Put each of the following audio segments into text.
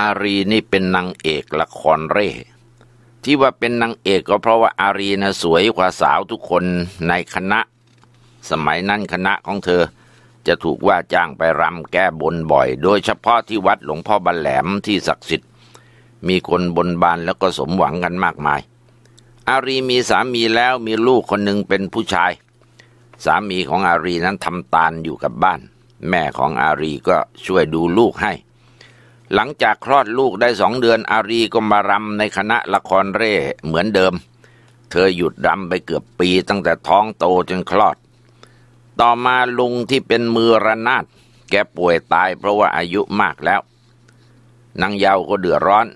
อารีนี่เป็นนางเอกละครเร่ที่ว่าเป็นนางเอกก็เพราะว่าอารีนะสวยกว่าสาวทุกคนในคณะ สมัยนั้นคณะของเธอจะถูกว่าจ้างไปรำแก้บนบ่อย โดยเฉพาะที่วัดหลวงพ่อบันแหลมที่ศักดิ์สิทธิ์ มีคนบนบานแล้วก็สมหวังกันมากมาย อารีมีสามีแล้วมีลูกคนหนึ่งเป็นผู้ชาย สามีของอารีนั้นทำตาลอยู่กับบ้าน แม่ของอารีก็ช่วยดูลูกให้หลังจากคลอดลูกได้สองเดือนอารีก็มารำในคณะละครเร่เหมือนเดิม เธอหยุดรำไปเกือบปี ตั้งแต่ท้องโตจนคลอด ต่อมาลุงที่เป็นมือระนาดแกป่วยตายเพราะว่าอายุมากแล้วนางเยาวก็เดือดร้อน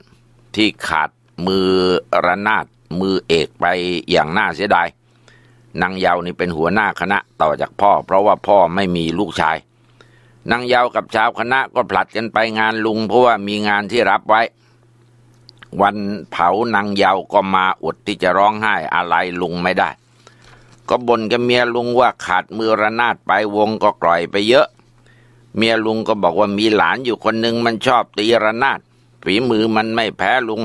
ที่ขาดมือระนาดมือเอกไปอย่างน่าเสียดายนางเยาวนี่เป็นหัวหน้าคณะต่อจากพ่อ เพราะว่าพ่อไม่มีลูกชายนางเยาวกับชาวคณะก็ผลัดกันไปงานลุงเพราะว่ามีงานที่รับไว้ วันเผานางเยาวก็มาอดที่จะร้องไห้อะไรลุงไม่ได้ ก็บ่นกับเมียลุงว่าขาดมือระนาดไปวงก็กล่อยไปเยอะ เมียลุงก็บอกว่ามีหลานอยู่คนหนึ่งมันชอบตีระนาดฝีมือมันไม่แพ้ลุง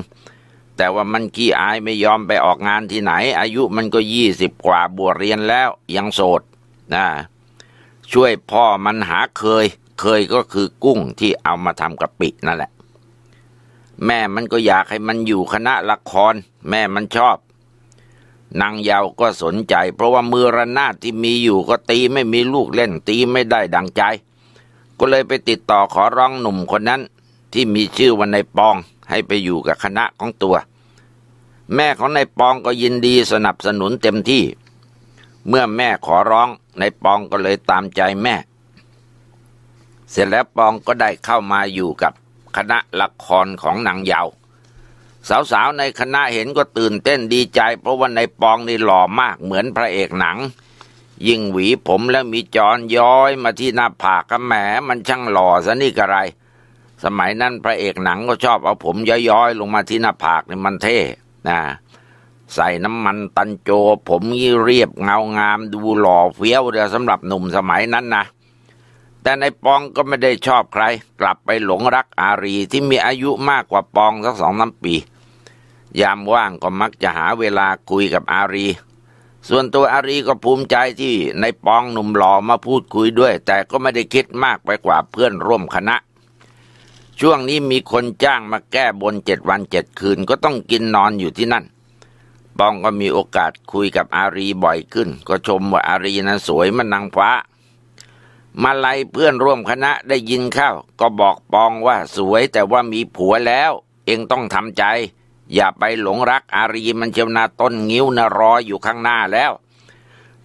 แต่ว่ามันขี้อายไม่ยอมไปออกงานที่ไหน อายุมันก็ยี่สิบกว่าบวชเรียนแล้วยังโสดนะช่วยพ่อมันหาเคย เคยก็คือกุ้งที่เอามาทำกะปินั่นแหละ แม่มันก็อยากให้มันอยู่คณะละคร แม่มันชอบนางยาวก็สนใจเพราะว่ามือระนาดที่มีอยู่ก็ตีไม่มีลูกเล่นตีไม่ได้ดังใจ ก็เลยไปติดต่อขอร้องหนุ่มคนนั้น ที่มีชื่อว่านายปองให้ไปอยู่กับคณะของตัว แม่ของนายปองก็ยินดีสนับสนุนเต็มที่เมื่อแม่ขอร้องในปองก็เลยตามใจแม่เสร็จแล้วปองก็ได้เข้ามาอยู่กับคณะละครของหนังยาวสาวๆในคณะเห็นก็ตื่นเต้นดีใจเพราะว่าในปองนี่หล่อมากเหมือนพระเอกหนัง ยิ่งหวีผมแล้วมีจอนย้อยมาที่หน้าผากก็แหมมันช่างหล่อซะนี่กระไร สมัยนั้นพระเอกหนังก็ชอบเอาผมย้อยๆ ลงมาที่หน้าผากนี่มันเท่นะใส่น้ำมันตันโจ ผมยี่เรียบเงางาม ดูหล่อเฟี้ยวเดียสำหรับหนุ่มสมัยนั้นนะ แต่ในปองก็ไม่ได้ชอบใครกลับไปหลงรักอารีที่มีอายุมากกว่าปองสักสองน้ำปี ยามว่างก็มักจะหาเวลาคุยกับอารี ส่วนตัวอารีก็ภูมิใจที่ในปองหนุ่มหล่อมาพูดคุยด้วย แต่ก็ไม่ได้คิดมากไปกว่าเพื่อนร่วมคณะ ช่วงนี้มีคนจ้างมาแก้บนเจ็ดวันเจ็ดคืน ก็ต้องกินนอนอยู่ที่นั่นป้องก็มีโอกาสคุยกับอารีบ่อยขึ้น ก็ชมว่าอารีนั้นสวยมันนางฟ้า มาลัยเพื่อนร่วมคณะได้ยินเข้า ก็บอกปองว่าสวยแต่ว่ามีผัวแล้วเองต้องทำใจ อย่าไปหลงรักอารีมันเชียวนาต้นงิ้วนรออยู่ข้างหน้าแล้ว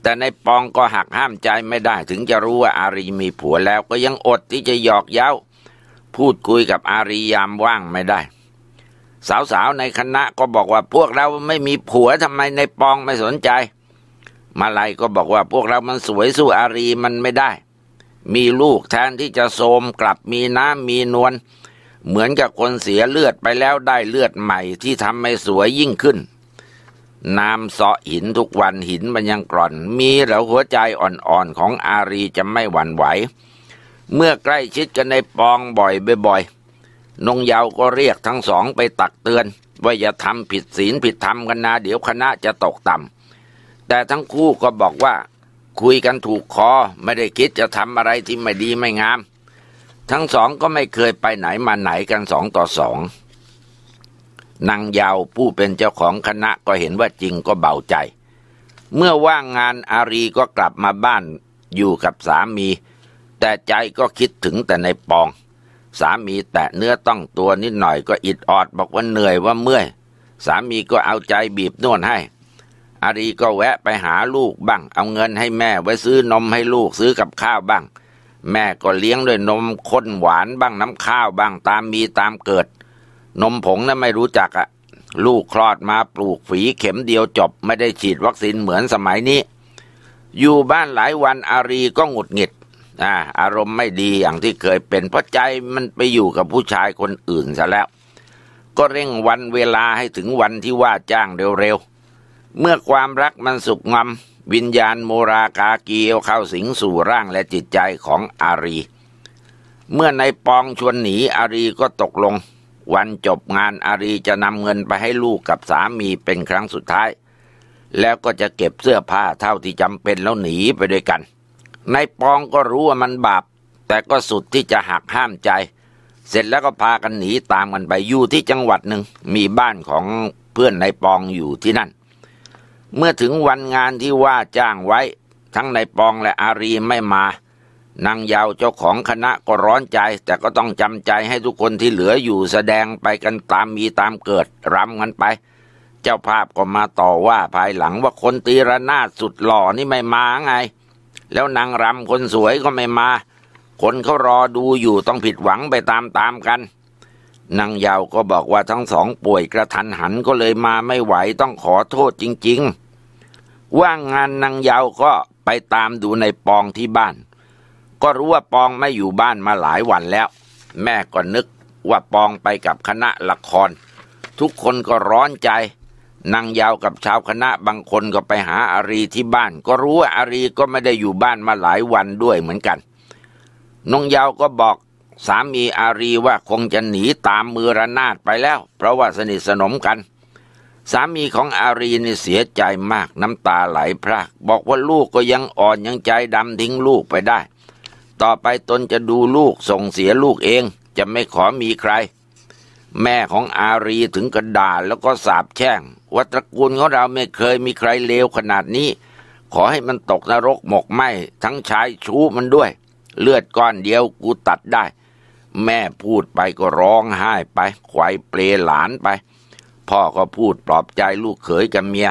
แต่ในปองก็หักห้ามใจไม่ได้ถึงจะรู้ว่าอารีมีผัวแล้วก็ยังอดที่จะหยอกเย้า พูดคุยกับอารียามว่างไม่ได้สาว ๆในคณะก็บอกว่าพวกเราไม่มีผัวทำไมในปองไม่สนใจ มาลัยก็บอกว่าพวกเรามันสวยสู้อารีมันไม่ได้ มีลูกแทนที่จะโสมกลับมีน้ำมีนวลเหมือนกับคนเสียเลือดไปแล้วได้เลือดใหม่ที่ทำให้สวยยิ่งขึ้นน้ำเสาะหินทุกวันหินมันยังกร่อน มีแล้วหัวใจอ่อนๆของอารีจะไม่หวั่นไหว เมื่อใกล้ชิดกันในปองบ่อยๆนงยาวก็เรียกทั้งสองไปตักเตือน ว่าอย่าทำผิดศีลผิดธรรมกันนะเดี๋ยวคณะจะตกต่ำแต่ทั้งคู่ก็บอกว่า คุยกันถูกคอไม่ได้คิดจะทำอะไรที่ไม่ดีไม่งามทั้งสองก็ไม่เคยไปไหนมาไหนกันสองต่อสองนางยาวผู้เป็นเจ้าของคณะก็เห็นว่าจริงก็เบาใจ เมื่อว่างงานอารีก็กลับมาบ้านอยู่กับสามีแต่ใจก็คิดถึงแต่ในปองสามีแตะเนื้อต้องตัวนิดหน่อยก็อิดออดบอกว่าเหนื่อยว่าเมื่อยสามีก็เอาใจบีบนวดให้อารีก็แวะไปหาลูกบ้าง เอาเงินให้แม่ไว้ซื้อนมให้ลูกซื้อกับข้าวบ้าง แม่ก็เลี้ยงด้วยนมข้นหวานบ้างน้ำข้าวบ้างตามมีตามเกิด นมผงนะ่ะไม่รู้จักอะลูกคลอดมาปลูกฝีเข็มเดียวจบไม่ได้ฉีดวัคซีนเหมือนสมัยนี้ อยู่บ้านหลายวันอารีก็หงุดหงิดอ่าอารมณ์ไม่ดีอย่างที่เคยเป็นเพราะใจมันไปอยู่กับผู้ชายคนอื่นซะแล้ว ก็เร่งวันเวลาให้ถึงวันที่ว่าจ้างเร็วๆเมื่อความรักมันสุกงอมวิญญาณโมรากาเกียวเข้าสิงสู่ร่างและจิตใจของอารี เมื่อในปองชวนหนีอารีก็ตกลง วันจบงานอารีจะนำเงินไปให้ลูกกับสามีเป็นครั้งสุดท้าย แล้วก็จะเก็บเสื้อผ้าเท่าที่จำเป็นแล้วหนีไปด้วยกันนายปองก็รู้ว่ามันบาปแต่ก็สุดที่จะหักห้ามใจ เสร็จแล้วก็พากันหนีตามกันไปอยู่ที่จังหวัดหนึ่งมีบ้านของเพื่อนนายปองอยู่ที่นั่น เมื่อถึงวันงานที่ว่าจ้างไว้ ทั้งนายปองและอารีไม่มานางยาวเจ้าของคณะก็ร้อนใจ แต่ก็ต้องจำใจให้ทุกคนที่เหลืออยู่แสดงไปกันตามมีตามเกิดรำกันไป เจ้าภาพก็มาต่อว่าภายหลังว่าคนตีระนาดสุดหล่อนี่ไม่มาไงแล้วนางรำคนสวยก็ไม่มา คนเขารอดูอยู่ต้องผิดหวังไปตามๆกัน นางยาวก็บอกว่าทั้งสองป่วยกระทันหันก็เลยมาไม่ไหวต้องขอโทษจริง ๆ ว่างงานนางยาวก็ไปตามดูในปองที่บ้าน ก็รู้ว่าปองไม่อยู่บ้านมาหลายวันแล้ว แม่ก็นึกว่าปองไปกับคณะละคร ทุกคนก็ร้อนใจนางยาวกับชาวคณะบางคนก็ไปหาอารีที่บ้าน ก็รู้ว่าอารีก็ไม่ได้อยู่บ้านมาหลายวันด้วยเหมือนกันนงยาวก็บอก สามีอารีว่าคงจะหนีตามมือระนาดไปแล้วเพราะว่าสนิทสนมกัน สามีของอารีนี่เสียใจมากน้ำตาไหลพรากบอกว่าลูกก็ยังอ่อนยังใจดำทิ้งลูกไปได้ ต่อไปตนจะดูลูกส่งเสียลูกเองจะไม่ขอมีใครแม่ของอารีถึงกระดาษแล้วก็สาบแช่งว่าตระกูลของเราไม่เคยมีใครเลวขนาดนี้ ขอให้มันตกนรกหมกไหมทั้งชายชู้มันด้วย เลือดก้อนเดียวกูตัดได้ แม่พูดไปก็ร้องไห้ไปไขวเปลหลานไป พ่อก็พูดปลอบใจลูกเขยกับเมีย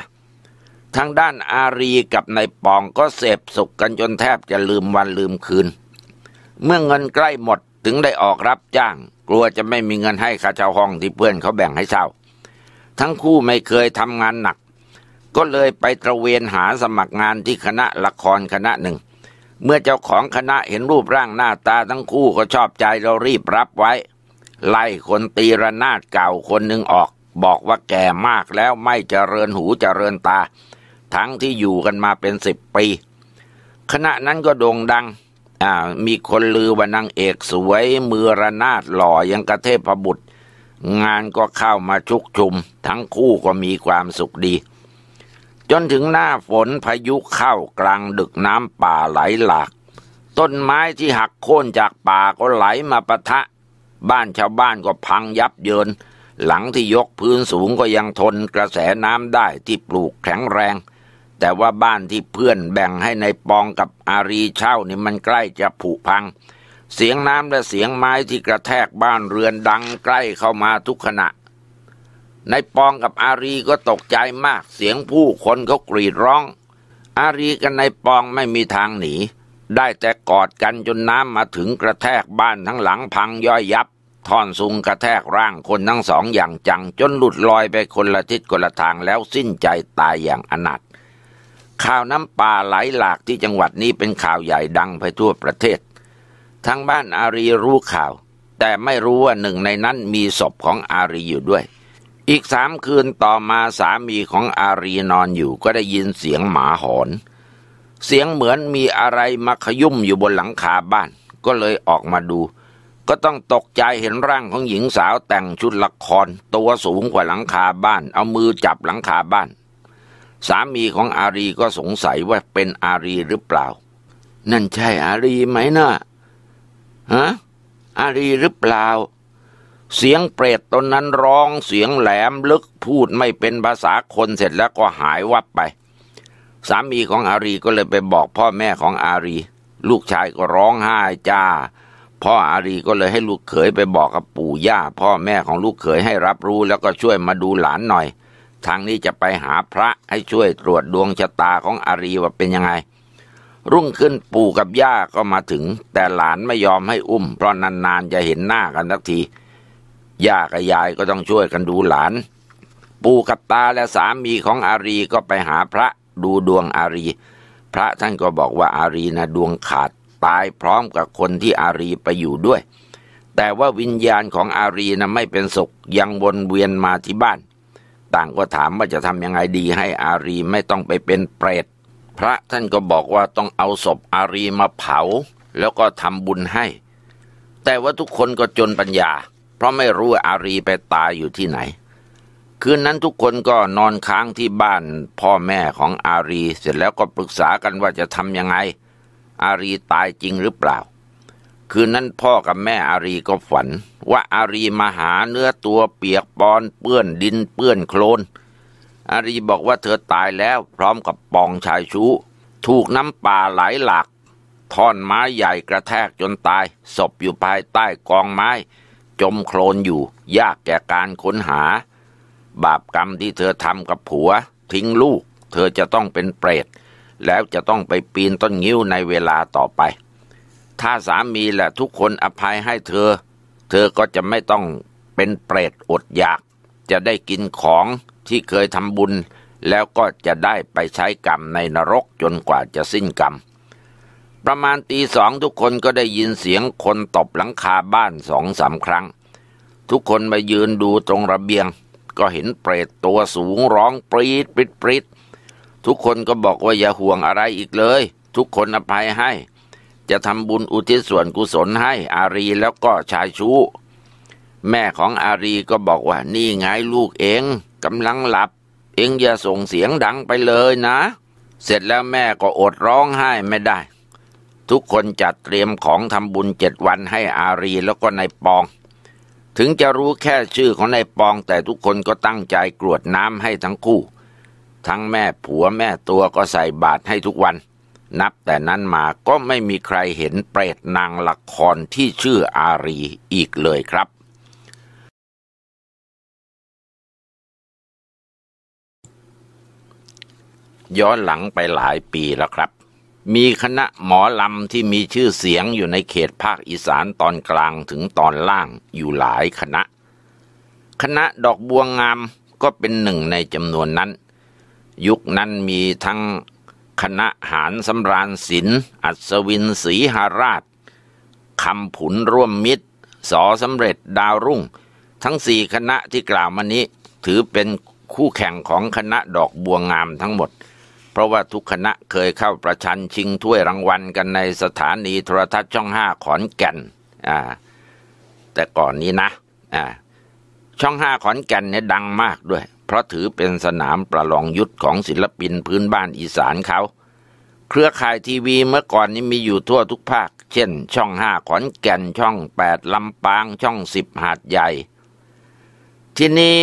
ทางด้านอารีกับนายปองก็เสพสุขกันจนแทบจะลืมวันลืมคืน เมื่อเงินใกล้หมดถึงได้ออกรับจ้างกลัวจะไม่มีเงินให้ค่าเช่าห้องที่เพื่อนเขาแบ่งให้เช่าทั้งคู่ไม่เคยทำงานหนัก ก็เลยไปตระเวนหาสมัครงานที่คณะละครคณะหนึ่ง เมื่อเจ้าของคณะเห็นรูปร่างหน้าตา ทั้งคู่ก็ชอบใจเรารีบรับไว้ ไล่คนตีระนาดเก่าคนหนึ่งออก บอกว่าแก่มากแล้วไม่เจริญหูเจริญตา ทั้งที่อยู่กันมาเป็นสิบปีคณะนั้นก็โด่งดังอ่ามีคนลือว่านางเอกสวยมือระนาดหล่อยังกระเทพบุตร งานก็เข้ามาชุกชุม ทั้งคู่ก็มีความสุขดี จนถึงหน้าฝนพายุเข้ากลางดึกน้ำป่าไหลหลาก ต้นไม้ที่หักโค่นจากป่าก็ไหลมาปะทะ บ้านชาวบ้านก็พังยับเยิน หลังที่ยกพื้นสูงก็ยังทนกระแสน้ำได้ที่ปลูกแข็งแรงแต่ว่าบ้านที่เพื่อนแบ่งให้ในปองกับอารีเช่านี่มันใกล้จะผุพัง เสียงน้ำและเสียงไม้ที่กระแทกบ้านเรือนดังใกล้เข้ามาทุกขณะ ในปองกับอารีก็ตกใจมากเสียงผู้คนเขากรีดร้อง อารีกับในปองไม่มีทางหนี ได้แต่กอดกันจนน้ำมาถึงกระแทกบ้านทั้งหลังพังย่อยยับ ท่อนซุงกระแทกร่างคนทั้งสองอย่างจังจนหลุดลอยไปคนละทิศคนละทางแล้วสิ้นใจตายอย่างอนาถข่าวน้ำป่าไหลหลากที่จังหวัดนี้เป็นข่าวใหญ่ดังไปทั่วประเทศ ทั้งบ้านอารีรู้ข่าว แต่ไม่รู้ว่าหนึ่งในนั้นมีศพของอารีอยู่ด้วย อีกสามคืนต่อมาสามีของอารีนอนอยู่ก็ได้ยินเสียงหมาหอน เสียงเหมือนมีอะไรมาขยุ่มอยู่บนหลังคาบ้าน ก็เลยออกมาดู ก็ต้องตกใจเห็นร่างของหญิงสาวแต่งชุดละคร ตัวสูงกว่าหลังคาบ้าน เอามือจับหลังคาบ้านสามีของอารีก็สงสัยว่าเป็นอารีหรือเปล่า นั่นใช่ อารีไหมนะ่ะฮะ อารีหรือเปล่า เสียงเปรตตนนั้นร้อง เสียงแหลมลึกพูดไม่เป็นภาษาคนเสร็จแล้วก็หายวับไป สามีของอารีก็เลยไปบอกพ่อแม่ของอารี ลูกชายก็ร้องไห้จ้าพ่ออารีก็เลยให้ลูกเขยไปบอกกับปู่ย่า พ่อแม่ของลูกเขยให้รับรู้แล้วก็ช่วยมาดูหลานหน่อยทางนี้จะไปหาพระให้ช่วยตรวจดวงชะตาของอารีว่าเป็นยังไง รุ่งขึ้นปู่กับย่าก็มาถึง แต่หลานไม่ยอมให้อุ้มเพราะนานๆจะเห็นหน้ากันสักทีย่ากับยายก็ต้องช่วยกันดูหลาน ปู่กับตาและสามีของอารีก็ไปหาพระดูดวงอารี พระท่านก็บอกว่าอารีนะดวงขาดตายพร้อมกับคนที่อารีไปอยู่ด้วย แต่ว่าวิญญาณของอารีนะไม่เป็นสุขยังวนเวียนมาที่บ้านต่างก็ถามว่าจะทำยังไงดีให้อารีไม่ต้องไปเป็นเปรตพระท่านก็บอกว่าต้องเอาศพอารีมาเผา แล้วก็ทำบุญให้ แต่ว่าทุกคนก็จนปัญญา เพราะไม่รู้อารีไปตายอยู่ที่ไหน คืนนั้นทุกคนก็นอนค้างที่บ้านพ่อแม่ของอารีเสร็จแล้วก็ปรึกษากันว่าจะทำยังไง อารีตายจริงหรือเปล่าคืนนั้นพ่อกับแม่อารีก็ฝันว่าอารีมาหาเนื้อตัวเปียกปอน เปื้อนดินเปื้อนโคลนอารีบอกว่าเธอตายแล้วพร้อมกับปองชายชู้ถูกน้ำป่าไหลหลากท่อนไม้ใหญ่กระแทกจนตาย ศพอยู่ภายใต้กองไม้ จมโคลนอยู่ยากแก่การค้นหา บาปกรรมที่เธอทำกับผัว ทิ้งลูก เธอจะต้องเป็นเปรตแล้วจะต้องไปปีนต้นงิ้วในเวลาต่อไปถ้าสามีแหละทุกคนอภัยให้เธอ เธอก็จะไม่ต้องเป็นเปรตอดอยาก จะได้กินของที่เคยทำบุญแล้วก็จะได้ไปใช้กรรมในนรกจนกว่าจะสิ้นกรรมประมาณตีสองทุกคนก็ได้ยินเสียงคนตบหลังคาบ้านสองสามครั้ง ทุกคนมายืนดูตรงระเบียงก็เห็นเปรตตัวสูงร้องปรีดปริดปริดทุกคนก็บอกว่าอย่าห่วงอะไรอีกเลย ทุกคนอภัยให้จะทำบุญอุทิศส่วนกุศลให้อารีแล้วก็ชายชู้แม่ของอารีก็บอกว่านี่ไงลูกเองกำลังหลับ เองอย่าส่งเสียงดังไปเลยนะ เสร็จแล้วแม่ก็อดร้องไห้ไม่ได้ ทุกคนจัดเตรียมของทำบุญเจ็ดวันให้อารีแล้วก็นายปอง ถึงจะรู้แค่ชื่อของนายปอง แต่ทุกคนก็ตั้งใจกรวดน้ำให้ทั้งคู่ ทั้งแม่ผัวแม่ตัวก็ใส่บาตรให้ทุกวันนับแต่นั้นมาก็ไม่มีใครเห็นเปรตนางละครที่ชื่ออารีอีกเลยครับ ย้อนหลังไปหลายปีแล้วครับ มีคณะหมอลำที่มีชื่อเสียงอยู่ในเขตภาคอีสานตอนกลางถึงตอนล่างอยู่หลายคณะ คณะดอกบัวงามก็เป็นหนึ่งในจำนวนนั้น ยุคนั้นมีทั้งคณะ หารสำราญศิลอัศวินศรีหาราชคำผุน ร่วมมิตรสอสำเร็จดาวรุ่ง ทั้งสี่คณะที่กล่าวมานี้ ถือเป็นคู่แข่งของคณะดอกบัวงามทั้งหมด เพราะว่าทุกคณะเคยเข้าประชันชิงถ้วยรางวัลกันในสถานีโทรทัศน์ช่องห้าขอนแก่น อ่า แต่ก่อนนี้นะ อ่า ช่องห้าขอนแก่นเนี่ยดังมากด้วยเพราะถือเป็นสนามประลองยุทธของศิลปินพื้นบ้านอีสานเขา เครือข่ายทีวีเมื่อก่อนนี้มีอยู่ทั่วทุกภาค เช่น ช่องห้าขอนแก่นช่องแปดลำปางช่องสิบหาดใหญ่ ที่นี้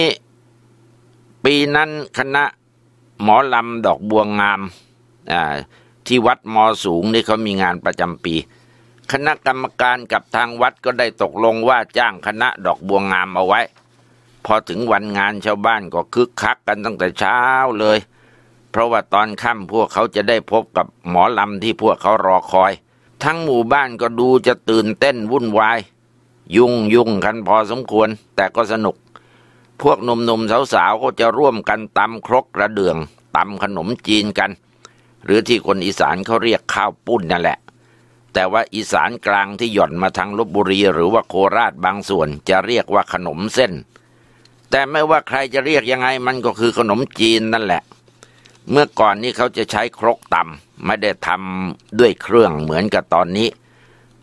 ปีนั้นคณะหมอลำดอกบัวงงามที่วัดมอสูงนี่เขามีงานประจำปี คณะกรรมการกับทางวัดก็ได้ตกลงว่าจ้างคณะดอกบัวงงามเอาไว้พอถึงวันงานชาวบ้านก็คึกคักกันตั้งแต่เช้าเลย เพราะว่าตอนค่ำพวกเขาจะได้พบกับหมอลำ ที่พวกเขารอคอย ทั้งหมู่บ้านก็ดูจะตื่นเต้นวุ่นวายยุ่งยุ่งกันพอสมควร แต่ก็สนุก พวกหนุ่มๆสาวๆก็จะร่วมกันตำครกกระเดื่องตำขนมจีนกัน หรือที่คนอีสานเขาเรียกข้าวปุ้นนั่นแหละ แต่ว่าอีสานกลางที่หย่อนมาทางลบบุรีหรือว่าโคราชบางส่วน จะเรียกว่าขนมเส้นแต่ไม่ว่าใครจะเรียกยังไงมันก็คือขนมจีนนั่นแหละ เมื่อก่อนนี้เขาจะใช้ครกตำไม่ได้ทำด้วยเครื่องเหมือนกับตอนนี้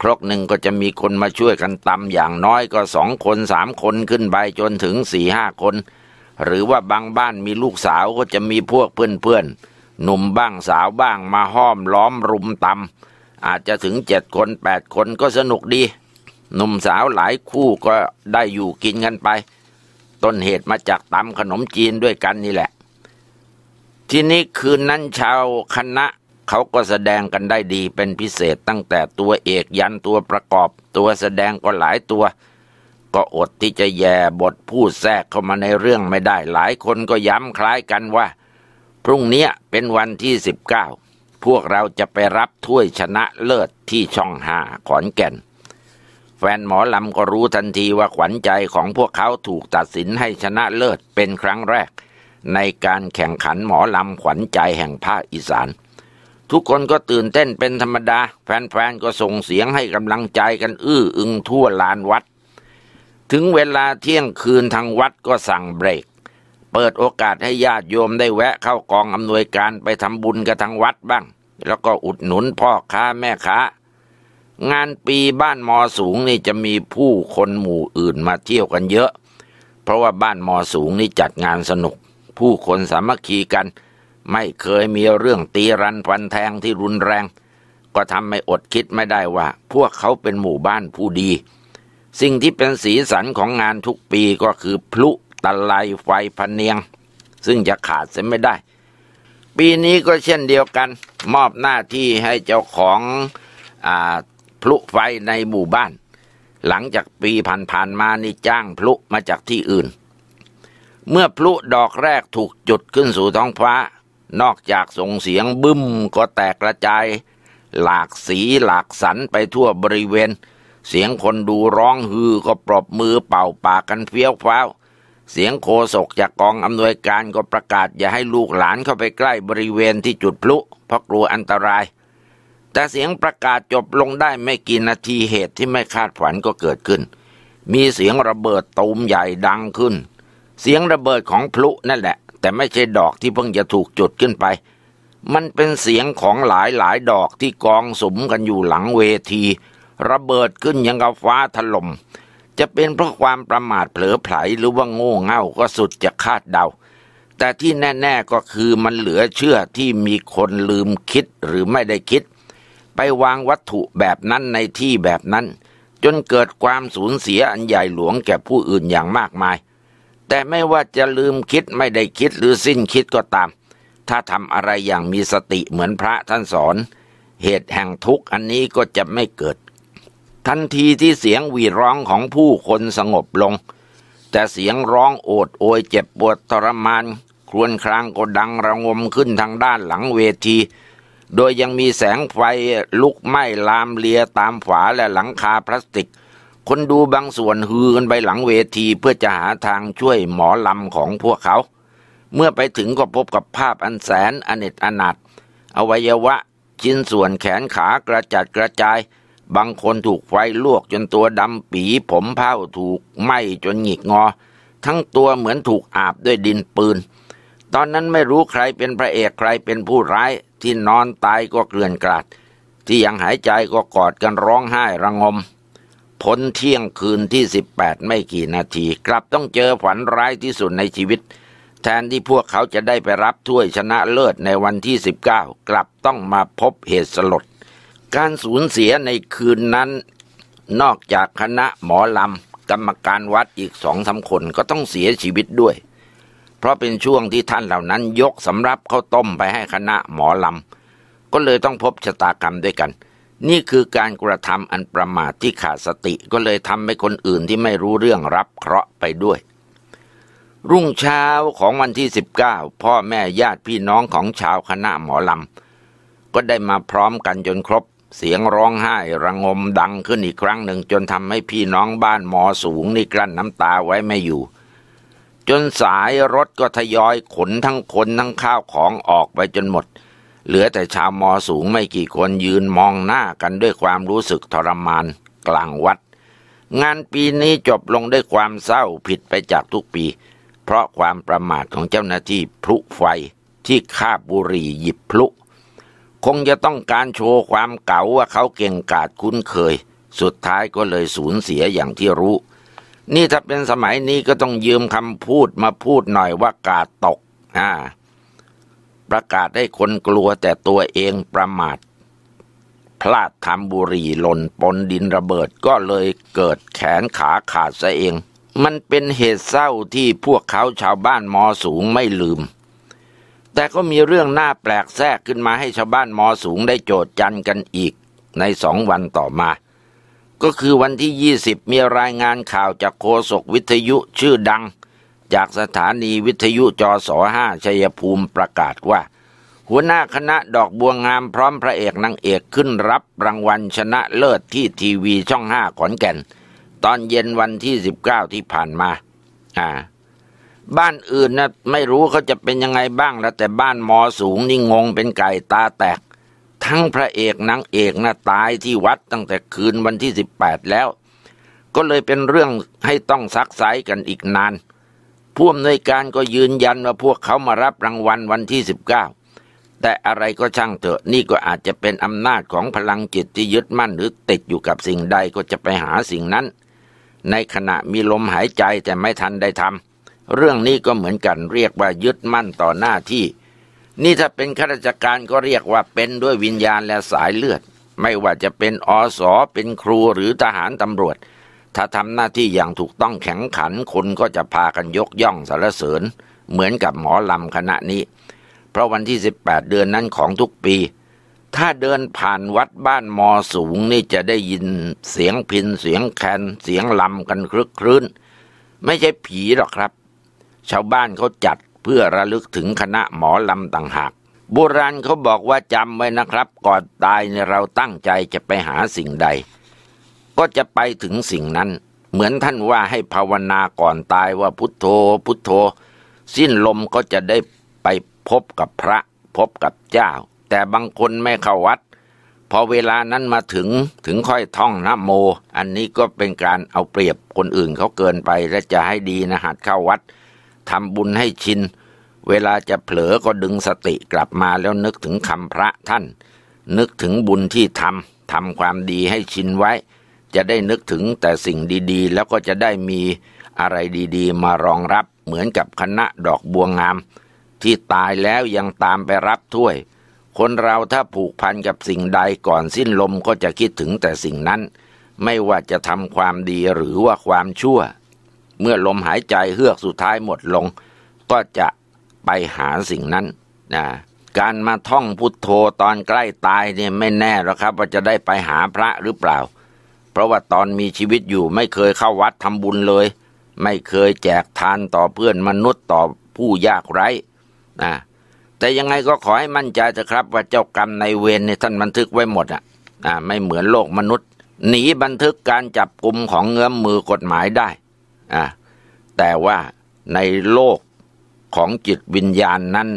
ครกหนึ่งก็จะมีคนมาช่วยกันตำอย่างน้อยก็สองคนสามคนขึ้นไปจนถึงสี่ห้าคน หรือว่าบางบ้านมีลูกสาวก็จะมีพวกเพื่อนๆหนุ่มบ้างสาวบ้างมาห้อมล้อมรุมตำอาจจะถึงเจ็ดคนแปดคนก็สนุกดี หนุ่มสาวหลายคู่ก็ได้อยู่กินกันไปต้นเหตุมาจากตำขนมจีนด้วยกันนี่แหละ ทีนี้คืนนั้นชาวคณะ เขาก็แสดงกันได้ดีเป็นพิเศษตั้งแต่ตัวเอกยันตัวประกอบตัวแสดงก็หลายตัว ก็อดที่จะแย่บทพูดแทรกเข้ามาในเรื่องไม่ได้หลายคนก็ย้ำคล้ายกันว่า พรุ่งนี้เป็นวันที่สิบเก้าพวกเราจะไปรับถ้วยชนะเลิศที่ช่องหาขอนแก่นแฟนหมอลำก็รู้ทันทีว่าขวัญใจของพวกเขาถูกตัดสินให้ชนะเลิศเป็นครั้งแรก ในการแข่งขันหมอลำขวัญใจแห่งภาคอีสาน ทุกคนก็ตื่นเต้นเป็นธรรมดา แฟนๆก็ส่งเสียงให้กำลังใจกันอื้ออึงทั่วลานวัด ถึงเวลาเที่ยงคืนทางวัดก็สั่งเบรก เปิดโอกาสให้ญาติโยมได้แวะเข้ากองอำนวยการไปทำบุญกับทางวัดบ้าง แล้วก็อุดหนุนพ่อค้าแม่ค้างานปีบ้านมอสูงนี่จะมีผู้คนหมู่อื่นมาเที่ยวกันเยอะเพราะว่าบ้านมอสูงนี่จัดงานสนุกผู้คนสามัคคีกันไม่เคยมีเรื่องตีรันฟันแทงที่รุนแรง ก็ทำไม่อดคิดไม่ได้ว่า พวกเขาเป็นหมู่บ้านผู้ดี สิ่งที่เป็นสีสันของงานทุกปีก็คือ พลุตะไลไฟพันเนียง ซึ่งจะขาดเสียไม่ได้ ปีนี้ก็เช่นเดียวกัน มอบหน้าที่ให้เจ้าของอ่าพลุไฟในหมู่บ้านหลังจากปีผ่านๆมานี่จ้างพลุมาจากที่อื่น เมื่อพลุดอกแรกถูกจุดขึ้นสู่ท้องฟ้านอกจากส่งเสียงบึ้มก็แตกกระจาย หลากสีหลากสันไปทั่วบริเวณ เสียงคนดูร้องฮือก็ปรบมือเป่าปากกันเฟี้ยวฟ้าวเสียงโคศกจากกองอำนวยการก็ประกาศอย่าให้ลูกหลานเข้าไปใกล้บริเวณที่จุดพลุเพราะกลัวอันตรายแต่เสียงประกาศจบลงได้ไม่กี่นาทีเหตุที่ไม่คาดฝันก็เกิดขึ้น มีเสียงระเบิดตูมใหญ่ดังขึ้น เสียงระเบิดของพลุนั่นแหละแต่ไม่ใช่ดอกที่เพิ่งจะถูกจุดขึ้นไป มันเป็นเสียงของหลายหลายดอกที่กองสมกันอยู่หลังเวที ระเบิดขึ้นยังกับฟ้าถลม่ม จะเป็นเพราะความประมาทเผลอไผลหรือว่าโง่เง่าก็สุดจะคาดเดา แต่ที่แน่ ๆก็คือมันเหลือเชื่อที่มีคนลืมคิดหรือไม่ได้คิดไปวางวัตถุแบบนั้นในที่แบบนั้น จนเกิดความสูญเสียอันใหญ่หลวงแก่ผู้อื่นอย่างมากมาย แต่ไม่ว่าจะลืมคิดไม่ได้คิดหรือสิ้นคิดก็ตาม ถ้าทำอะไรอย่างมีสติเหมือนพระท่านสอน เหตุแห่งทุกข์อันนี้ก็จะไม่เกิด ทันทีที่เสียงหวีร้องของผู้คนสงบลง แต่เสียงร้องโอดโอย เจ็บปวดทรมานครวญครางก็ดังระงมขึ้นทางด้านหลังเวทีโดยยังมีแสงไฟลุกไหม้ลามเลียตามฝาและหลังคาพลาสติก คนดูบางส่วนฮือกันไปหลังเวทีเพื่อจะหาทางช่วยหมอลำของพวกเขา เมื่อไปถึงก็พบกับภาพอันแสนอเนจอนาตอวัยวะชิ้นส่วนแขนขากระจัดกระจาย บางคนถูกไฟลวกจนตัวดำปีผมเผ้าถูกไหม้จนหงิกงอ ทั้งตัวเหมือนถูกอาบด้วยดินปืนตอนนั้นไม่รู้ใครเป็นพระเอกใครเป็นผู้ร้ายที่นอนตายก็เกลื่อนกลาด ที่ยังหายใจก็กอดกันร้องไห้ระงมพ้นเที่ยงคืนที่สิบแปดไม่กี่นาที กลับต้องเจอฝันร้ายที่สุดในชีวิต แทนที่พวกเขาจะได้ไปรับถ้วยชนะเลิศในวันที่สิบเก้ากลับต้องมาพบเหตุสลด การสูญเสียในคืนนั้น นอกจากคณะหมอลำกรรมการวัดอีกสองสาคนก็ต้องเสียชีวิตด้วยเพราะเป็นช่วงที่ท่านเหล่านั้นยกสำรับข้าวต้มไปให้คณะหมอลำ ก็เลยต้องพบชะตากรรมด้วยกัน นี่คือการกระทำอันประมาทที่ขาดสติ ก็เลยทำให้คนอื่นที่ไม่รู้เรื่องรับเคราะห์ไปด้วย รุ่งเช้าของวันที่ 19 พ่อแม่ญาติพี่น้องของชาวคณะหมอลำก็ได้มาพร้อมกัน จนครบเสียงร้องไห้ระงมดังขึ้นอีกครั้งหนึ่งจนทำให้พี่น้องบ้านหมอสูงนี่กลั้นน้ำตาไว้ไม่อยู่จนสายรถก็ทยอยขนทั้งคน ทั้งข้าวของออกไปจนหมด เหลือแต่ชาวมอสูงไม่กี่คนยืนมองหน้ากันด้วยความรู้สึกทรมานกลางวัด งานปีนี้จบลงด้วยความเศร้าผิดไปจากทุกปี เพราะความประมาทของเจ้าหน้าที่พลุไฟที่คาบบุรีหยิบพลุ คงจะต้องการโชว์ความเก๋าว่าเขาเก่งกาจคุ้นเคย สุดท้ายก็เลยสูญเสียอย่างที่รู้นี่ถ้าเป็นสมัยนี้ก็ต้องยืมคำพูดมาพูดหน่อยว่ากาดตกอ่าประกาศให้คนกลัวแต่ตัวเองประมาทพลาดทำบุหรีหล่นปนดินระเบิดก็เลยเกิดแขนขาขาดซะเอง มันเป็นเหตุเศร้าที่พวกเขาชาวบ้านมอสูงไม่ลืม แต่ก็มีเรื่องน่าแปลกแทรกขึ้นมาให้ชาวบ้านมอสูงได้โจดจันกันอีกในสองวันต่อมาก็คือวันที่ 20 มีรายงานข่าวจากโฆษกวิทยุชื่อดัง จากสถานีวิทยุจอสอห้าชัยภูมิประกาศว่า หัวหน้าคณะดอกบัวงามพร้อมพระเอกนางเอกขึ้นรับรางวัลชนะเลิศที่ทีวีช่องห้าขอนแก่น ตอนเย็นวันที่ 19 ที่ผ่านมาอ่าบ้านอื่นนะไม่รู้เขาจะเป็นยังไงบ้างแล้วแต่บ้านมอสูงนี่งงเป็นไก่ตาแตกทั้งพระเอกนางเอกนะ่ะตายที่วัดตั้งแต่คืนวันที่สิบแปดแล้ว ก็เลยเป็นเรื่องให้ต้องซักไซกันอีกนานผู้อำนวยการก็ยืนยัน ว่าพวกเขามารับรางวัลวันที่สิบเก้าแต่อะไรก็ช่างเถอะนี่ก็อาจจะเป็นอำนาจของพลังจิตที่ยึดมั่นหรือติดอยู่กับสิ่งใดก็จะไปหาสิ่งนั้น ในขณะมีลมหายใจแต่ไม่ทันได้ทำเรื่องนี้ก็เหมือนกันเรียกว่ายึดมั่นต่อหน้าที่นี่ถ้าเป็นข้าราชการก็เรียกว่าเป็นด้วยวิญญาณและสายเลือด ไม่ว่าจะเป็นอสอเป็นครูหรือทหารตำรวจ ถ้าทำหน้าที่อย่างถูกต้องแข็งขัน คนก็จะพากันยกย่องสรรเสริญเหมือนกับหมอลำคณะนี้ เพราะวันที่ 18 เดือนนั้นของทุกปี ถ้าเดินผ่านวัดบ้านมอสูง นี่จะได้ยินเสียงพินเสียงแคนเสียงลำกันครึกครื้น ไม่ใช่ผีหรอกครับ ชาวบ้านเขาจัดเพื่อระลึกถึงคณะหมอลำต่างหาก โบราณเขาบอกว่าจำไว้นะครับ ก่อนตายเราตั้งใจจะไปหาสิ่งใด ก็จะไปถึงสิ่งนั้น เหมือนท่านว่าให้ภาวนาก่อนตายว่าพุทโธ พุทโธ สิ้นลมก็จะได้ไปพบกับพระพบกับเจ้า แต่บางคนไม่เข้าวัด พอเวลานั้นมาถึงถึงค่อยท่องนะโม อันนี้ก็เป็นการเอาเปรียบคนอื่นเขาเกินไป และจะให้ดีนะหัดเข้าวัดทำบุญให้ชิน เวลาจะเผลอก็ดึงสติกลับมาแล้วนึกถึงคำพระท่าน นึกถึงบุญที่ทำ ทำความดีให้ชินไว้ จะได้นึกถึงแต่สิ่งดี ๆ แล้วก็จะได้มีอะไรดีๆ มารองรับ เหมือนกับคณะดอกบัวงาม ที่ตายแล้วยังตามไปรับถ้วย คนเราถ้าผูกพันกับสิ่งใดก่อนสิ้นลมก็จะคิดถึงแต่สิ่งนั้น ไม่ว่าจะทำความดีหรือว่าความชั่วเมื่อลมหายใจเฮือกสุดท้ายหมดลงก็จะไปหาสิ่งนั้นนะการมาท่องพุทโธตอนใกล้ตายเนี่ยไม่แน่หรอกครับว่าจะได้ไปหาพระหรือเปล่า เพราะว่าตอนมีชีวิตอยู่ไม่เคยเข้าวัดทำบุญเลย ไม่เคยแจกทานต่อเพื่อนมนุษย์ต่อผู้ยากไร้นะแต่ยังไงก็ขอให้มั่นใจเถอะครับ ว่าเจ้ากรรมในเวรเนี่ยท่านบันทึกไว้หมดอ่ะอ่าไม่เหมือนโลกมนุษย์ หนีบันทึกการจับกลุ่มของเงื้อมมือกฎหมายได้อ่ะแต่ว่าในโลกของจิตวิญญาณนั้น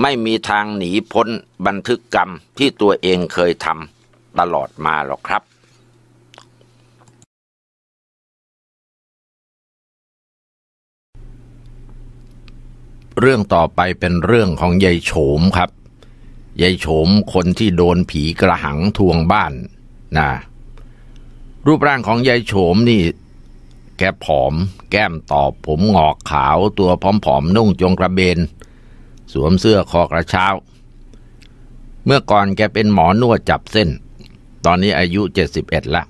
ไม่มีทางหนีพ้นบันทึกกรรมที่ตัวเองเคยทำตลอดมาหรอกครับ เรื่องต่อไปเป็นเรื่องของยายโฉมครับ ยายโฉมคนที่โดนผีกระหังทวงบ้านนะรูปร่างของยายโฉมนี่แกผอมแก้มตอบผมหงอกขาวตัวผอมๆนุ่งจงกระเบน สวมเสื้อคอกระเช้า เมื่อก่อนแกเป็นหมอนวดจับเส้น ตอนนี้อายุเจ็ดสิบเอ็ดละ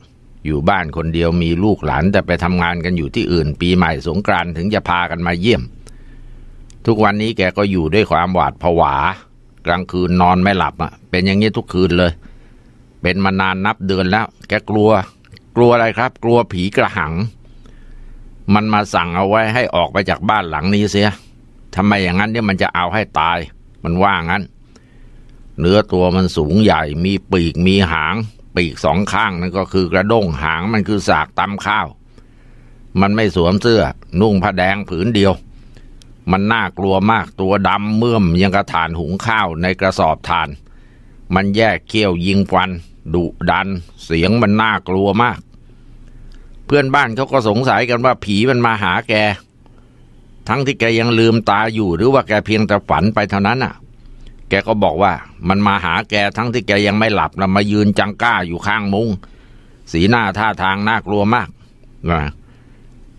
อยู่บ้านคนเดียวมีลูกหลานแต่ไปทำงานกันอยู่ที่อื่น ปีใหม่สงกรานถึงจะพากันมาเยี่ยม ทุกวันนี้แกก็อยู่ด้วยความหวาดผวา กลางคืนนอนไม่หลับอ่ะเป็นอย่างนี้ทุกคืนเลย เป็นมานานนับเดือนแล้วแกกลัว กลัวอะไรครับ กลัวผีกระหังมันมาสั่งเอาไว้ให้ออกไปจากบ้านหลังนี้เสียทำไมอย่างนั้นเนี่ยมันจะเอาให้ตาย มันว่างั้น เนื้อตัวมันสูงใหญ่ มีปีกมีหาง ปีกสองข้างนั่นก็คือกระด้งหางมันคือสากตำข้าว มันไม่สวมเสื้อ นุ่งผ้าแดงผืนเดียว มันน่ากลัวมากตัวดำเมื่อมยังกระถานหุงข้าวในกระสอบ่าน มันแยกเขี้ยวยิงฟัน ดุดัน เสียงมันน่ากลัวมากพื่อนบ้านเขาก็สงสัยกันว่าผีมันมาหาแก ทั้งที่แกยังลืมตาอยู่ หรือว่าแกเพียงแต่ฝันไปเท่านั้นน่ะ แกก็บอกว่ามันมาหาแกทั้งที่แกยังไม่หลับนะมายืนจังก้าอยู่ข้างมุง้งสีหน้าท่าทางน่ากลัวมากนะ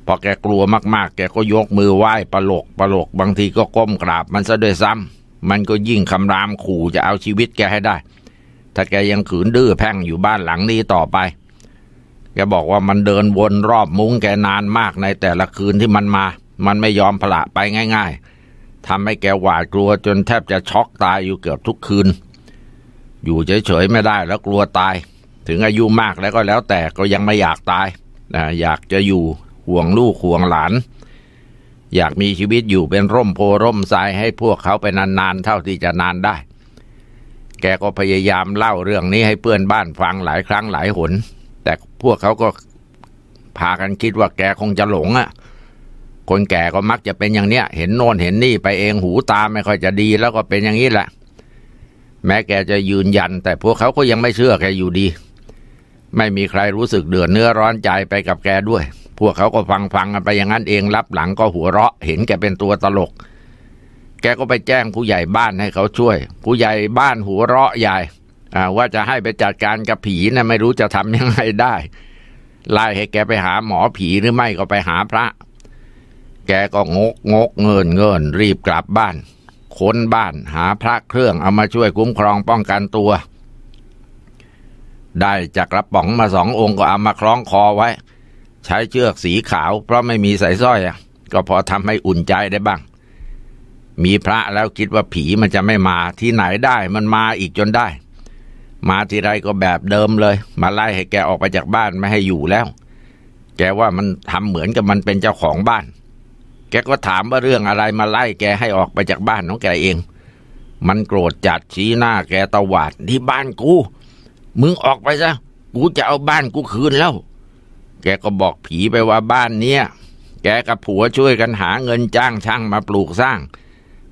พอแกกลัวมาก ๆ แกก็ยกมือไหว้ประลกประลกบางทีก็ก้มกราบมันซะด้วยซ้ำ มันก็ยิ่งคำรามขู่จะเอาชีวิตแกให้ได้ ถ้าแกยังขืนดื้อแพ่งอยู่บ้านหลังนี้ต่อไปแกบอกว่ามันเดินวนรอบมุ้งแกนานมากในแต่ละคืนที่มันมา มันไม่ยอมพละไปง่ายๆ ทำให้แกหวาดกลัวจนแทบจะช็อกตายอยู่เกือบทุกคืน อยู่เฉยๆไม่ได้แล้วกลัวตาย ถึงอายุมากแล้วก็แล้วแต่ก็ยังไม่อยากตายนะอยากจะอยู่ห่วงลูกห่วงหลาน อยากมีชีวิตอยู่เป็นร่มโพร่มทรายให้พวกเขาไปนานๆเท่าที่จะนานได้ แกก็พยายามเล่าเรื่องนี้ให้เพื่อนบ้านฟังหลายครั้งหลายหนแต่พวกเขาก็พากันคิดว่าแกคงจะหลงอะ่ะ คนแก่ก็มักจะเป็นอย่างเนี้ย เห็นโน่นเห็นนี่ไปเองหูตาไม่ค่อยจะดี แล้วก็เป็นอย่างนี้แหละแม้แกจะยืนยัน แต่พวกเขาก็ยังไม่เชื่อแกอยู่ดี ไม่มีใครรู้สึกเดือดเนื้อร้อนใจไปกับแกด้วย พวกเขาก็ฟังฟังกันไปอย่างนั้นเองรับ หลังก็หัวเราะ เห็นแกเป็นตัวตลก แกก็ไปแจ้งผู้ใหญ่บ้านให้เขาช่วย ผู้ใหญ่บ้านหัวเราะใหญ่ว่าจะให้ไปจัดการกับผีนะไม่รู้จะทำยังไงได้ไล่ให้แกไปหาหมอผีหรือไม่ก็ไปหาพระ แกก็งกงกเงินเงินรีบกลับบ้านค้นบ้านหาพระเครื่องเอามาช่วยคุ้มครองป้องกันตัว ได้จากกระป๋องมาสององค์ก็เอามาคล้องคอไว้ ใช้เชือกสีขาวเพราะไม่มีสายสร้อยก็พอทำให้อุ่นใจได้บ้าง มีพระแล้วคิดว่าผีมันจะไม่มาที่ไหนได้มันมาอีกจนได้มาทีไรก็แบบเดิมเลย มาไล่ให้แกออกไปจากบ้านไม่ให้อยู่แล้ว แกว่ามันทำเหมือนกับมันเป็นเจ้าของบ้าน แกก็ถามว่าเรื่องอะไรมาไล่แกให้ออกไปจากบ้านของแกเอง มันโกรธจัดชี้หน้าแกตวาดที่บ้านกูมึงออกไปซะกูจะเอาบ้านกูคืนแล้ว แกก็บอกผีไปว่าบ้านเนี้ย แกกับผัวช่วยกันหาเงินจ้างช่างมาปลูกสร้าง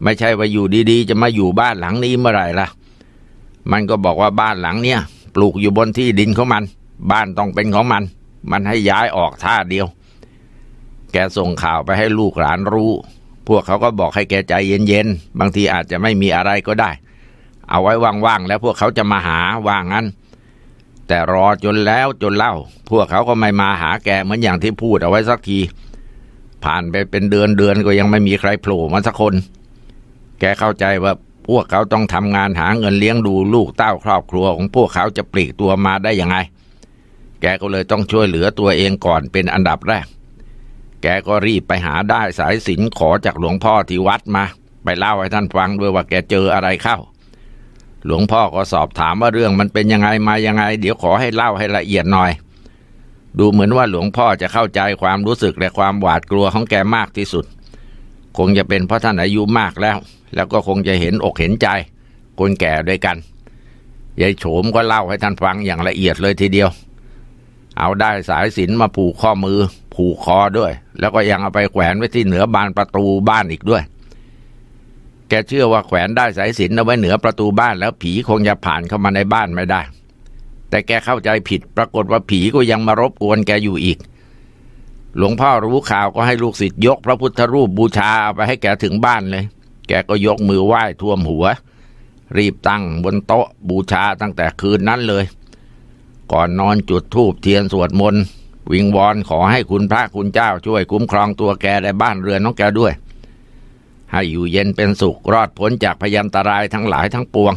ไม่ใช่ว่าอยู่ดีๆ จะมาอยู่บ้านหลังนี้เมื่อไหร่ล่ะมันก็บอกว่าบ้านหลังเนี้ยปลูกอยู่บนที่ดินของมัน บ้านต้องเป็นของมัน มันให้ย้ายออกท่าเดียว แกส่งข่าวไปให้ลูกหลานรู้ พวกเขาก็บอกให้แกใจเย็นๆ บางทีอาจจะไม่มีอะไรก็ได้ เอาไว้ว่างๆ แล้วพวกเขาจะมาหาว่างั้น แต่รอจนแล้วจนเล่า พวกเขาก็ไม่มาหาแกเหมือนอย่างที่พูดเอาไว้สักที ผ่านไปเป็นเดือนเดือนก็ยังไม่มีใครโผล่มาสักคน แกเข้าใจว่าพวกเขาต้องทำงานหาเงินเลี้ยงดูลูกเต้าครอบครัว ของพวกเขาจะปลีกตัวมาได้ยังไง แกก็เลยต้องช่วยเหลือตัวเองก่อนเป็นอันดับแรก แกก็รีบไปหาได้สายสินขอจากหลวงพ่อที่วัดมา ไปเล่าให้ท่านฟังด้วยว่าแกเจออะไรเข้า หลวงพ่อก็สอบถามว่าเรื่องมันเป็นยังไงมายังไง เดี๋ยวขอให้เล่าให้ละเอียดหน่อย ดูเหมือนว่าหลวงพ่อจะเข้าใจความรู้สึกและความหวาดกลัวของแกมากที่สุดคงจะเป็นเพราะท่านอายุมากแล้ว แล้วก็คงจะเห็นอกเห็นใจคนแก่ด้วยกัน ยายโฉมก็เล่าให้ท่านฟังอย่างละเอียดเลยทีเดียว เอาได้สายสินมาผูกข้อมือผูกคอด้วย แล้วก็ยังเอาไปแขวนไว้ที่เหนือบานประตูบ้านอีกด้วย แกเชื่อว่าแขวนได้สายสินเอาไว้เหนือประตูบ้าน แล้วผีคงจะผ่านเข้ามาในบ้านไม่ได้ แต่แกเข้าใจผิดปรากฏว่าผีก็ยังมารบกวนแกอยู่อีกหลวงพ่อรู้ข่าวก็ให้ลูกศิษย์ยกพระพุทธรูปบูชาไปให้แกถึงบ้านเลย แกก็ยกมือไหว้ท่วมหัว รีบตั้งบนโต๊ะบูชาตั้งแต่คืนนั้นเลย ก่อนนอนจุดธูปเทียนสวดมนต์วิงวอนขอให้คุณพระคุณเจ้าช่วยคุ้มครองตัวแกและบ้านเรือนน้องแกด้วย ให้อยู่เย็นเป็นสุขรอดพ้นจากพยันตรายทั้งหลายทั้งปวง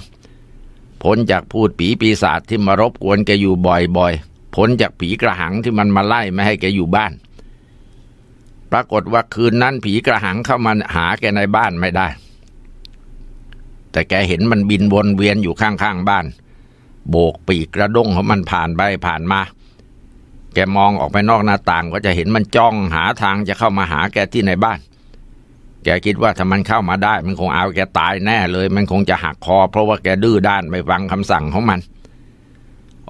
พ้นจากพูดผีปีศาจที่มารบกวนแกอยู่บ่อยๆพ้นจากผีกระหังที่มันมาไล่ไม่ให้แกอยู่บ้านปรากฏว่าคืนนั้นผีกระหังเข้ามาหาแกในบ้านไม่ได้ แต่แกเห็นมันบินวนเวียนอยู่ข้าง ๆบ้าน โบกปีกกระด้งของมันผ่านไป ผ่านมา แกมองออกไปนอกหน้าต่างก็จะเห็นมันจ้องหาทางจะเข้ามาหาแกที่ในบ้าน แกคิดว่าถ้ามันเข้ามาได้มันคงเอาแกตายแน่เลย มันคงจะหักคอเพราะว่าแกดื้อด้านไม่ฟังคำสั่งของมัน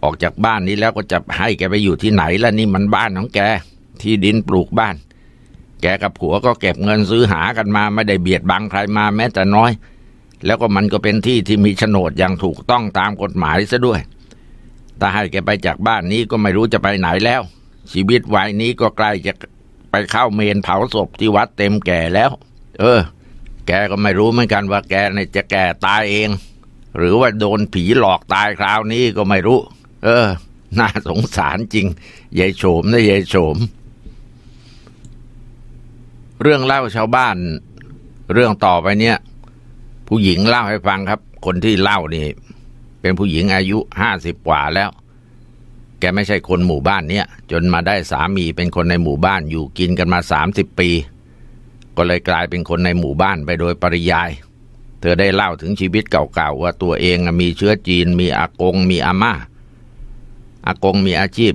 ออกจากบ้านนี้แล้วก็จะให้แกไปอยู่ที่ไหนล่ะนี่มันบ้านของแกที่ดินปลูกบ้านแกกับผัวก็เก็บเงินซื้อหากันมาไม่ได้เบียดบังใครมาแม้แต่น้อย แล้วก็มันก็เป็นที่ที่มีโฉนดอย่างถูกต้องตามกฎหมายซะด้วยถ้าให้แกไปจากบ้านนี้ก็ไม่รู้จะไปไหนแล้วชีวิตวัยนี้ก็ใกล้จะไปเข้าเมนเผาศพที่วัดเต็มแก่แล้ว เออ แกก็ไม่รู้เหมือนกันว่าแกเนี่ยจะแก่ตายเอง หรือว่าโดนผีหลอกตายคราวนี้ก็ไม่รู้ เออ น่าสงสารจริงยายโฉมนะยายโฉมเรื่องเล่าชาวบ้าน เรื่องต่อไปเนี่ยผู้หญิงเล่าให้ฟังครับ คนที่เล่านี่เป็นผู้หญิงอายุห้าสิบกว่าแล้ว แกไม่ใช่คนหมู่บ้านเนี้ย จนมาได้สามีเป็นคนในหมู่บ้าน อยู่กินกันมาสามสิบปี ก็เลยกลายเป็นคนในหมู่บ้านไปโดยปริยาย เธอได้เล่าถึงชีวิตเก่าๆว่า ตัวเองมีเชื้อจีน มีอากงมีอาม่าอากงมีอาชีพ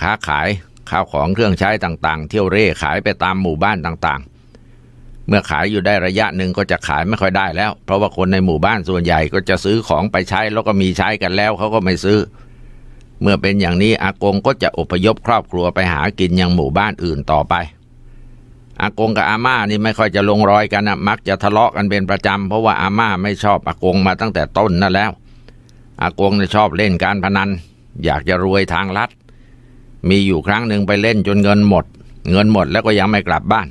ค้าขายข้าวของเครื่องใช้ต่างๆ เที่ยวเร่ ขายไปตามหมู่บ้านต่างๆ เมื่อขายอยู่ได้ระยะหนึ่งก็จะขายไม่ค่อยได้แล้ว เพราะว่าคนในหมู่บ้านส่วนใหญ่ก็จะซื้อของไปใช้แล้วก็มีใช้กันแล้ว เขาก็ไม่ซื้อ เมื่อเป็นอย่างนี้อากง ก็จะอพยพครอบครัวไปหากินยังหมู่บ้านอื่นต่อไป อากงกับอาม่านี่ไม่ค่อยจะลงรอยกันนะมักจะทะเลาะกันเป็นประจำเพราะว่าอาม่าไม่ชอบอากงมาตั้งแต่ต้นนั่นแล้วอากงเนี่ยชอบเล่นการพนัน อยากจะรวยทางลัดมีอยู่ครั้งหนึ่งไปเล่นจนเงินหมด เงินหมด แล้วก็ยังไม่กลับบ้าน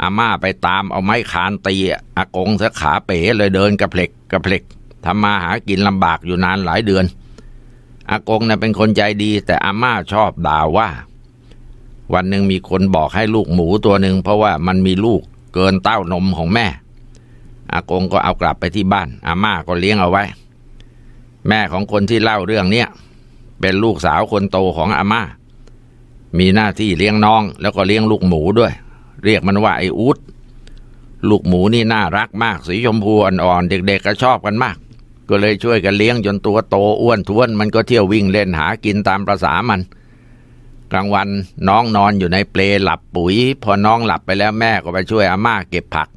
อาม่าไปตามเอาไม้คานตีอากงเสขาเป๋เลยเดินกระเพลกกระเพลกทำมาหากินลำบากอยู่นานหลายเดือนอากงนะ่ะเป็นคนใจดี แต่อาม่าชอบด่าว่า วันหนึ่งมีคนบอกให้ลูกหมูตัวหนึ่งเพราะว่ามันมีลูกเกินเต้านมของแม่อากงก็เอากลับไปที่บ้านอาม่าก็เลี้ยงเอาไว้ แม่ของคนที่เล่าเรื่องเนี้ยเป็นลูกสาวคนโตของอาม่ามีหน้าที่เลี้ยงน้องแล้วก็เลี้ยงลูกหมูด้วย เรียกมันว่าไอ้อูดลูกหมูนี่น่ารักมาก สีชมพูอ่อนๆ เด็กๆก็ชอบกันมาก ก็เลยช่วยกันเลี้ยงจนตัวโตอ้วนท้วน มันก็เที่ยววิ่งเล่นหากินตามประษามัน กลางวันน้องนอนอยู่ในเปลหลับปุ๋ย พอน้องหลับไปแล้วแม่ก็ไปช่วยอาม่าเก็บผัก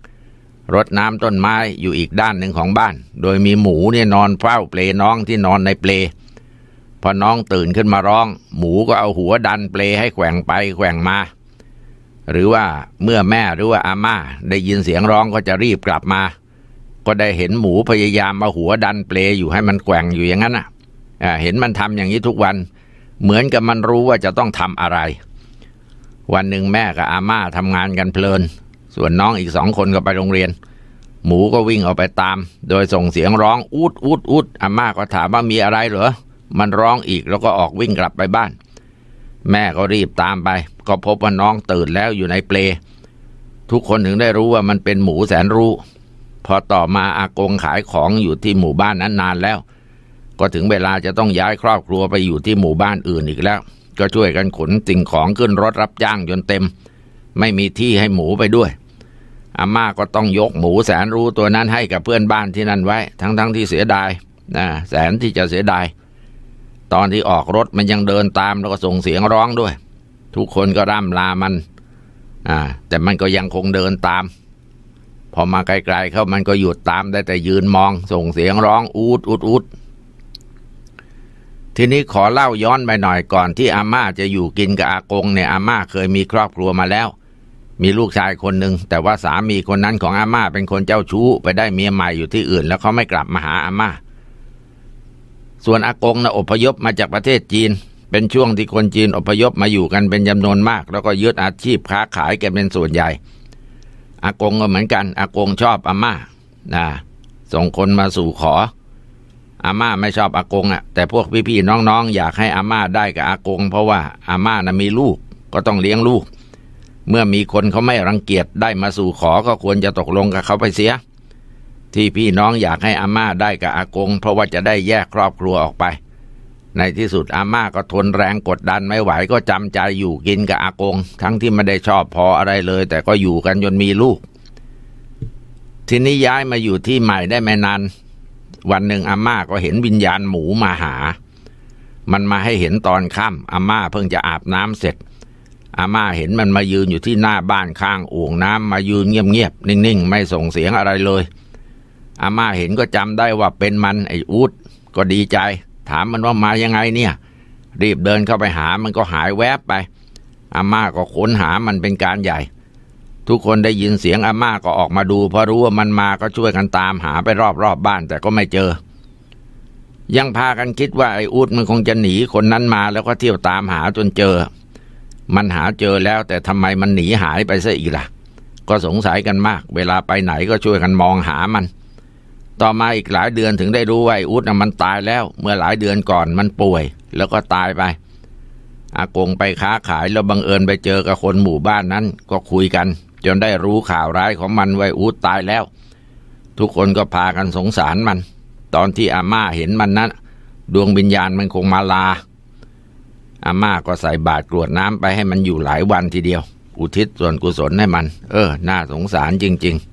รดน้ำต้นไม้อยู่อีกด้านหนึ่งของบ้าน โดยมีหมูเนี่ยนอนเฝ้าเปลน้องที่นอนในเปลพอน้องตื่นขึ้นมาร้อง หมูก็เอาหัวดัน เปลให้แกว่งไปแกว่งมา หรือว่าเมื่อแม่หรือว่าอาม่าได้ยินเสียงร้องก็จะรีบกลับมา ก็ได้เห็นหมูพยายามมาหัวดันเปลอยู่ให้มันแกว่งอยู่อย่างนั้นอ่ะเห็นมันทำอย่างนี้ทุกวัน เหมือนกับมันรู้ว่าจะต้องทำอะไร วันหนึ่งแม่กับอาม่าทำงานกันเพลินส่วนน้องอีกสองคนก็ไปโรงเรียน หมูก็วิ่งออกไปตาม โดยส่งเสียงร้องอูดอูดอูดอาม่าก็ถามว่ามีอะไรเหรอมันร้องอีกแล้วก็ออกวิ่งกลับไปบ้าน แม่ก็รีบตามไป ก็พบว่าน้องตื่นแล้วอยู่ในเปลทุกคนถึงได้รู้ว่ามันเป็นหมูแสนรู้พอต่อมาอากงขายของอยู่ที่หมู่บ้านนั้นนานแล้ว ก็ถึงเวลาจะต้องย้ายครอบครัวไปอยู่ที่หมู่บ้านอื่นอีกแล้ว ก็ช่วยกันขนสิ่งของขึ้นรถรับจ้างจนเต็ม ไม่มีที่ให้หมูไปด้วยอาม่าก็ต้องยกหมูแสนรู้ตัวนั้นให้กับเพื่อนบ้านที่นั่นไว้ ทั้งๆทที่เสียดายนะแสนที่จะเสียดายตอนที่ออกรถมันยังเดินตามแล้วก็ส่งเสียงร้องด้วย ทุกคนก็ร่ำลามันอ่าแต่มันก็ยังคงเดินตาม พอมาไกลๆเข้ามันก็หยุดตามได้แต่ยืนมองส่งเสียงร้องอูดอูดอูดทีนี้ขอเล่าย้อนไปหน่อยก่อนที่อาม่าจะอยู่กินกับอากงเนี่ยอาม่าเคยมีครอบครัวมาแล้ว มีลูกชายคนหนึ่งแต่ว่าสามีคนนั้นของอาม่าเป็นคนเจ้าชู้ไปได้เมียใหม่อยู่ที่อื่น แล้วเขาไม่กลับมาหาอาม่าส่วนอากงนะอพยพมาจากประเทศจีน เป็นช่วงที่คนจีนอพยพมาอยู่กันเป็นจำนวนมาก แล้วก็ยึดอาชีพค้าขายกันเป็นส่วนใหญ่ อากงก็เหมือนกัน อากงชอบอาม่านะส่งคนมาสู่ขออาม่าไม่ชอบอากงอะ่ะแต่พวกพี่ๆน้องๆ อยากให้อาม่าได้กับอากง เพราะว่าอาม่านะมีลูกก็ต้องเลี้ยงลูก เมื่อมีคนเขาไม่รังเกียจได้มาสู่ขอก็ควรจะตกลงกับเขาไปเสียที่พี่น้องอยากให้อาม่าได้กับอากงเพราะว่าจะได้แยกครอบครัวออกไป ในที่สุดอาม่าก็ทนแรงกดดันไม่ไหวก็จำใจอยู่กินกับอากง ทั้งที่ไม่ได้ชอบพออะไรเลย แต่ก็อยู่กันจนมีลูก ทีนี้ย้ายมาอยู่ที่ใหม่ได้ไม่นานวันหนึ่งอาม่าก็เห็นวิญญาณหมูมาหา มันมาให้เห็นตอนค่ำอาม่าเพิ่งจะอาบน้ำเสร็จอาม่าเห็นมันมายืนอยู่ที่หน้าบ้านข้างอ่งน้ำมายืนเงียบๆนิ่งๆไม่ส่งเสียงอะไรเลยอาม่าเห็นก็จำได้ว่าเป็นมันไอ้อูดก็ดีใจ ถามมันว่ามายังไงเนี่ย รีบเดินเข้าไปหามันก็หายแวบไปอาม่าก็ค้นหามันเป็นการใหญ่ ทุกคนได้ยินเสียงอาม่าก็ออกมาดู เพราะรู้ว่ามันมาก็ช่วยกันตามหาไปรอบรอบบ้าน แต่ก็ไม่เจอ ยังพากันคิดว่าไอ้อูดมันคงจะหนีคนนั้นมาแล้วก็เที่ยวตามหาจนเจอ มันหาเจอแล้วแต่ทำไมมันหนีหายไปซะอีกละ่ะ ก็สงสัยกันมาก เวลาไปไหนก็ช่วยกันมองหามันต่อมาอีกหลายเดือนถึงได้รู้ว่าอุดนะมันตายแล้ว เมื่อหลายเดือนก่อนมันป่วย แล้วก็ตายไป อากงไปค้าขาย แล้วบังเอิญไปเจอกับคนหมู่บ้านนั้นก็คุยกัน จนได้รู้ข่าวร้ายของมันว่าอุดตายแล้ว ทุกคนก็พากันสงสารมัน ตอนที่อาม่าเห็นมันนั้นดวงวิญญาณมันคงมาลาอาม่าก็ใส่บาตรกรวดน้ำไปให้มันอยู่หลายวันทีเดียว อุทิศส่วนกุศลให้มัน เออ น่าสงสารจริง ๆ